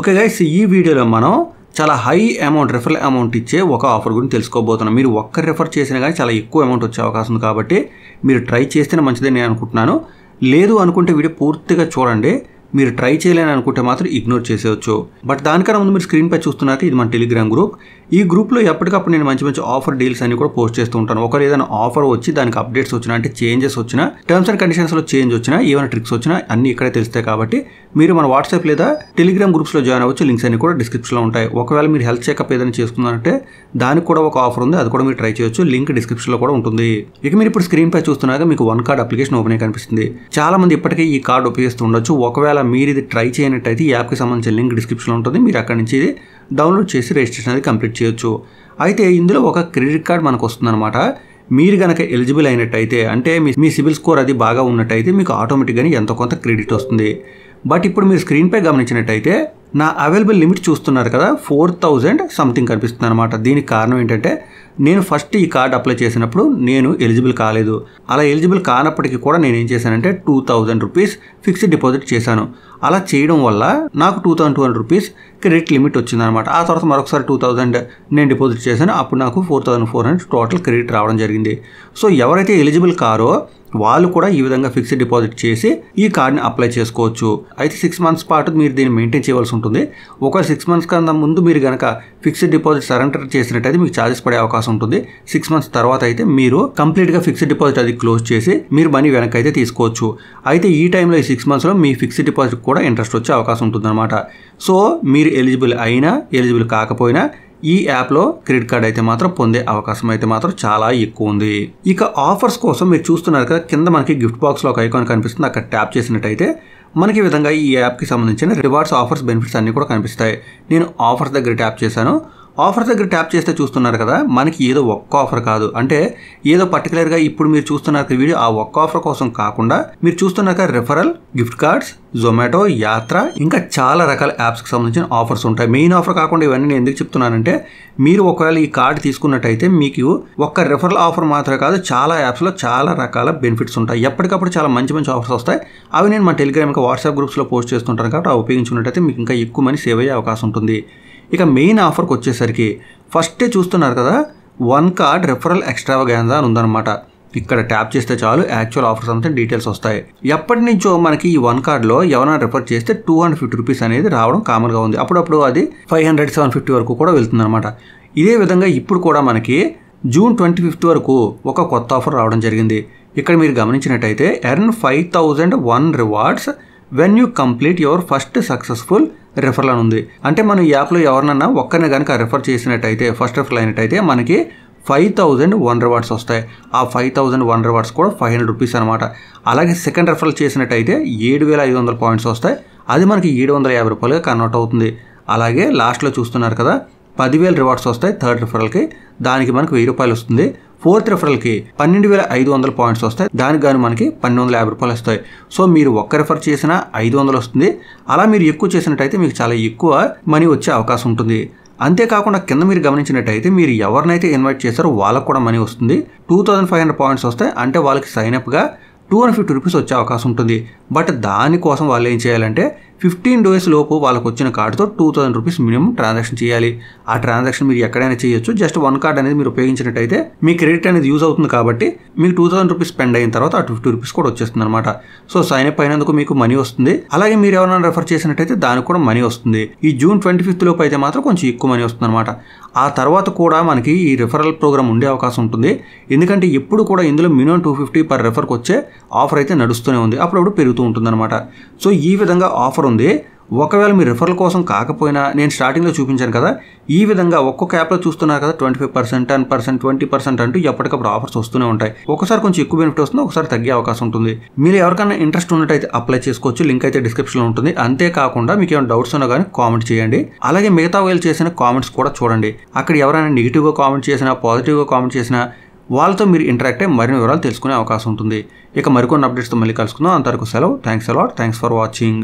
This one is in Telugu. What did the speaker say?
ఓకే గైస్ ఈ వీడియోలో మనం చాలా హై అమౌంట్ రిఫర్ అమౌంట్ ఇచ్చే ఒక ఆఫర్ గురించి తెలుసుకోబోతున్నాం మీరు ఒక్క రిఫర్ చేసినా కానీ చాలా ఎక్కువ అమౌంట్ వచ్చే అవకాశం ఉంది కాబట్టి మీరు ట్రై చేస్తేనే మంచిదని నేను అనుకుంటున్నాను లేదు అనుకుంటే వీడియో పూర్తిగా చూడండి మీరు ట్రై చేయలేని అనుకుంటే మాత్రం ఇగ్నోర్ చేసేవచ్చు బట్ దానికన్నా ముందు మీరు స్క్రీన్పై చూస్తున్నట్టు ఇది మన టెలిగ్రామ్ గ్రూప్ ఈ గ్రూప్లో ఎప్పటికప్పుడు నేను మంచి మంచి ఆఫర్ డీల్స్ అన్ని కూడా పోస్ట్ చేస్తూ ఉంటాను ఒకరు ఏదైనా ఆఫర్ వచ్చి దానికి అప్డేట్స్ వచ్చినా అంటే చేంజెస్ వచ్చినా టర్మ్స్ అండ్ కండిషన్స్లో చేంజ్ వచ్చినా ఏమైనా ట్రిక్స్ వచ్చినా అన్ని ఇక్కడే తెలుస్తాయి కాబట్టి మీరు మన వాట్సాప్ లేదా టెలిగ్రామ్ గ్రూప్స్లో జాయిన్ అవ్వచ్చు లింక్స్ అన్ని కూడా డిస్క్రిప్షన్లో ఉంటాయి ఒకవేళ మీరు హెల్త్ చెకప్ ఏదైనా చేసుకున్నారంటే దానికి కూడా ఒక ఆఫర్ ఉంది అది కూడా మీరు ట్రై చేయొచ్చు లింక్ డిస్క్రిప్షన్లో కూడా ఉంటుంది ఇక మీరు ఇప్పుడు స్క్రీన్ పై చూస్తున్నాక మీకు వన్ కార్డ్ అప్లికేషన్ ఓపెన్ అయి కనిపిస్తుంది చాలా మంది ఇప్పటికే ఈ కార్డు ఉపయోగిస్తూ ఉండొచ్చు ఒకవేళ మీరు ఇది ట్రై చేయనట్టయితే ఈ యాప్కి సంబంధించిన లింక్ డిస్క్రిప్షన్లో ఉంటుంది మీరు అక్కడ నుంచి ఇది డౌన్లోడ్ చేసి రిజిస్ట్రేషన్ అనేది కంప్లీట్ చేయొచ్చు అయితే ఇందులో ఒక క్రెడిట్ కార్డ్ మనకు వస్తుందన్నమాట మీరు కనుక ఎలిజిబుల్ అయినట్టయితే అంటే మీ మీ సిబిల్ స్కోర్ అది బాగా ఉన్నట్టయితే మీకు ఆటోమేటిక్గానే ఎంతో కొంత క్రెడిట్ వస్తుంది బట్ ఇప్పుడు మీరు స్క్రీన్పై గమనించినట్టయితే నా అవైలబుల్ లిమిట్ చూస్తున్నారు కదా ఫోర్ థౌజండ్ సంథింగ్ కనిపిస్తుంది అనమాట దీనికి కారణం ఏంటంటే నేను ఫస్ట్ ఈ కార్డ్ అప్లై చేసినప్పుడు నేను ఎలిజిబుల్ కాలేదు అలా ఎలిజిబుల్ కానప్పటికీ కూడా నేను ఏం చేశానంటే two thousand rupees fixed deposit చేశాను అలా చేయడం వల్ల నాకు two thousand two hundred rupees credit limit వచ్చిందనమాట ఆ తర్వాత మరొకసారి టూ థౌజండ్ నేను డిపాజిట్ చేశాను అప్పుడు నాకు four thousand four hundred total credit రావడం జరిగింది సో ఎవరైతే ఎలిజిబుల్ కారో వాళ్ళు కూడా ఈ విధంగా ఫిక్స్డ్ డిపాజిట్ చేసి ఈ కార్డ్ని అప్లై చేసుకోవచ్చు అయితే సిక్స్ మంత్స్ పాటు మీరు దీన్ని మెయింటైన్ చేయవలసి ఉంటుంది ఒక సిక్స్ మంత్స్ కన్నా ముందు మీరు కనుక ఫిక్స్డ్ డిపాజిట్ సరెండర్ చేసినట్టయితే మీకు ఛార్జెస్ పడే అవకాశం ఉంటుంది సిక్స్ మంత్స్ తర్వాత అయితే మీరు కంప్లీట్గా ఫిక్స్డ్ డిపాజిట్ అది క్లోజ్ చేసి మీరు మనీ వెనకైతే అయితే తీసుకోవచ్చు అయితే ఈ టైంలో ఈ సిక్స్ మంత్స్లో మీ ఫిక్స్డ్ డిపాజిట్ కూడా ఇంట్రెస్ట్ వచ్చే అవకాశం ఉంటుందన్నమాట సో మీరు ఎలిజిబుల్ అయినా ఎలిజిబుల్ కాకపోయినా ఈ యాప్లో క్రెడిట్ కార్డ్ అయితే మాత్రం పొందే అవకాశం అయితే మాత్రం చాలా ఎక్కువ ఉంది ఇక ఆఫర్స్ కోసం మీరు చూస్తున్నారు కదా కింద మనకి గిఫ్ట్ బాక్స్లో ఒక ఐకాన్ కనిపిస్తుంది అక్కడ ట్యాప్ చేసినట్టయితే మనకి విధంగా ఈ యాప్కి సంబంధించిన రివార్డ్స్ ఆఫర్స్ బెనిఫిట్స్ అన్నీ కూడా కనిపిస్తాయి నేను ఆఫర్స్ దగ్గర ట్యాప్ చేశాను ఆఫర్ దగ్గర ట్యాప్ చేస్తే చూస్తున్నారు కదా మనకి ఏదో ఒక్క ఆఫర్ కాదు అంటే ఏదో పర్టికులర్గా ఇప్పుడు మీరు చూస్తున్నారు వీడియో ఆ ఒక్క ఆఫర్ కోసం కాకుండా మీరు చూస్తున్నాక referral gift cards Zomato Yatra ఇంకా చాలా రకాల యాప్స్కి సంబంధించిన ఆఫర్స్ ఉంటాయి మెయిన్ ఆఫర్ కాకుండా ఇవన్నీ నేను ఎందుకు చెప్తున్నానంటే మీరు ఒకవేళ ఈ కార్డ్ తీసుకున్నట్టయితే మీకు ఒక్క రెఫరల్ ఆఫర్ మాత్రమే కాదు చాలా యాప్స్లో చాలా రకాల బెనిఫిట్స్ ఉంటాయి ఎప్పటికప్పుడు చాలా మంచి మంచి ఆఫర్స్ వస్తాయి అవి నేను మా టెలిగ్రామ్ ఇంకా వాట్సాప్ గ్రూప్స్లో పోస్ట్ చేస్తుంటాను కాబట్టి ఆ ఉపయోగించుకున్నట్టయితే మీకు ఇంకా ఎక్కువ మనీ సేవ్ అయ్యే అవకాశం ఉంటుంది ఇక మెయిన్ ఆఫర్కి వచ్చేసరికి ఫస్టే చూస్తున్నారు కదా వన్ కార్డ్ రెఫరల్ ఎక్స్ట్రావగాన్జా అని ఉందన్నమాట ఇక్కడ ట్యాప్ చేస్తే చాలు యాక్చువల్ ఆఫర్ సంథింగ్ డీటెయిల్స్ వస్తాయి ఎప్పటి నుంచో మనకి ఈ వన్ కార్డ్లో ఎవరైనా రిఫర్ చేస్తే టూ హండ్రెడ్ ఫిఫ్టీ రూపీస్ అనేది రావడం కామన్గా ఉంది అప్పుడప్పుడు అది ఫైవ్ హండ్రెడ్ సెవెన్ ఫిఫ్టీ వరకు కూడా వెళ్తుందన్నమాట ఇదే విధంగా ఇప్పుడు కూడా మనకి జూన్ ట్వంటీ ఫిఫ్త్ వరకు ఒక కొత్త ఆఫర్ రావడం జరిగింది ఇక్కడ మీరు గమనించినట్టయితే earn five thousand one rewards when you complete your first successful refer అని ఉంది అంటే మనం యాప్లో ఎవరినన్నా ఒక్కరిని కనుక రిఫర్ చేసినట్టయితే ఫస్ట్ రిఫరల్ అయినట్టయితే మనకి ఫైవ్ థౌజండ్ వన్ రివార్డ్స్ వస్తాయి ఆ ఫైవ్ థౌజండ్ వన్ రివార్డ్స్ కూడా ఫైవ్ హండ్రెడ్ రూపీస్ అనమాట అలాగే సెకండ్ రెఫరల్ చేసినట్టయితే ఏడు వేల ఐదు వందల పాయింట్స్ వస్తాయి అది మనకి ఏడు వందల యాభై రూపాయలుగా కన్వర్ట్ అవుతుంది అలాగే లాస్ట్లో చూస్తున్నారు కదా పదివేల రివార్డ్స్ వస్తాయి థర్డ్ రిఫరల్కి దానికి మనకు వెయ్యి రూపాయలు వస్తుంది ఫోర్త్ రిఫరల్కి పన్నెండు వేల ఐదు వందల పాయింట్స్ వస్తాయి దానికి కానీ మనకి పన్నెండు వందల యాభై రూపాయలు వస్తాయి సో మీరు ఒక్క రిఫర్ చేసినా ఐదు వందలు వస్తుంది అలా మీరు ఎక్కువ చేసినట్టయితే మీకు చాలా ఎక్కువ మనీ వచ్చే అవకాశం ఉంటుంది అంతేకాకుండా కింద మీరు గమనించినట్టయితే మీరు ఎవరినైతే ఇన్వైట్ చేశారో వాళ్ళకు కూడా మనీ వస్తుంది two thousand five hundred points వస్తాయి అంటే వాళ్ళకి సైన్అప్గా టూ హండ్రెడ్ ఫిఫ్టీ రూపీస్ వచ్చే అవకాశం ఉంటుంది బట్ దానికోసం వాళ్ళు ఏం చేయాలంటే ఫిఫ్టీన్ డేస్ లోపు వాళ్ళకు వచ్చిన కార్డుతో two thousand rupees minimum transaction చేయాలి ఆ ట్రాన్సాక్షన్ మీరు ఎక్కడైనా చేయొచ్చు జస్ట్ వన్ కార్డ్ అనేది మీరు ఉపయోగించినట్టయితే మీ క్రెడిట్ అనేది యూజ్ అవుతుంది కాబట్టి మీకు టూ థౌసండ్ రూపీస్ స్పెండ్ అయిన తర్వాత ఆ ఫిఫ్టీ రూపీస్ కూడా వచ్చేస్తుంది అనమాట సో సైన్ అప్ అయినందుకు మీకు మనీ వస్తుంది అలాగే మీరు ఎవరైనా రెఫర్ చేసినట్టయితే దానికి కూడా మనీ వస్తుంది ఈ జూన్ ట్వంటీ ఫిఫ్త్ లోపు అయితే మాత్రం కొంచెం ఎక్కువ మనీ వస్తుంది అనమాట ఆ తర్వాత కూడా మనకి ఈ రిఫరల్ ప్రోగ్రామ్ ఉండే అవకాశం ఉంటుంది ఎందుకంటే ఎప్పుడు కూడా ఇందులో మినిమం టూ ఫిఫ్టీ పర్ రెఫర్కి వచ్చే ఆఫర్ అయితే నడుస్తూనే ఉంది అప్పుడప్పుడు పెరుగుతూ ఉంటుందన్నమాట సో ఈ విధంగా ఆఫర్ ఉంది ఒకవేళ మీ రిఫరల్ కోసం కాకపోయినా నేను స్టార్టింగ్లో చూపించాను కదా ఈ విధంగా ఒక్కొక్క యాప్లో చూస్తున్నారు కదా twenty five percent ten percent twenty percent అంటూ ఎప్పటికప్పుడు ఆఫర్స్ వస్తూనే ఉంటాయి ఒకసారి కొంచెం ఎక్కువ బెనిఫిట్ వస్తుంది ఒకసారి తగ్గే అవకాశం ఉంటుంది మీరు ఎవరికైనా ఇంట్రెస్ట్ ఉన్నట్టయితే అప్లై చేసుకోవచ్చు లింక్ అయితే డిస్క్రిప్షన్లో ఉంటుంది అంతేకాకుండా మీకు ఏమైనా డౌట్స్ ఉన్నా కానీ కామెంట్ చేయండి అలాగే మిగతా వాళ్ళు చేసిన కామెంట్స్ కూడా చూడండి అక్కడ ఎవరైనా నెగిటివ్గా కామెంట్ చేసినా పాజిటివ్గా కామెంట్ చేసినా వాళ్ళతో మీరు ఇంటరాక్ట్ అయ్యి మరిన్ని వివరాలు తెలుసుకునే అవకాశం ఉంటుంది ఇక మరికొన్ని అప్డేట్స్తో మళ్ళీ కలుసుకుందాం అంతవరకు సెలవు thanks a lot thanks for watching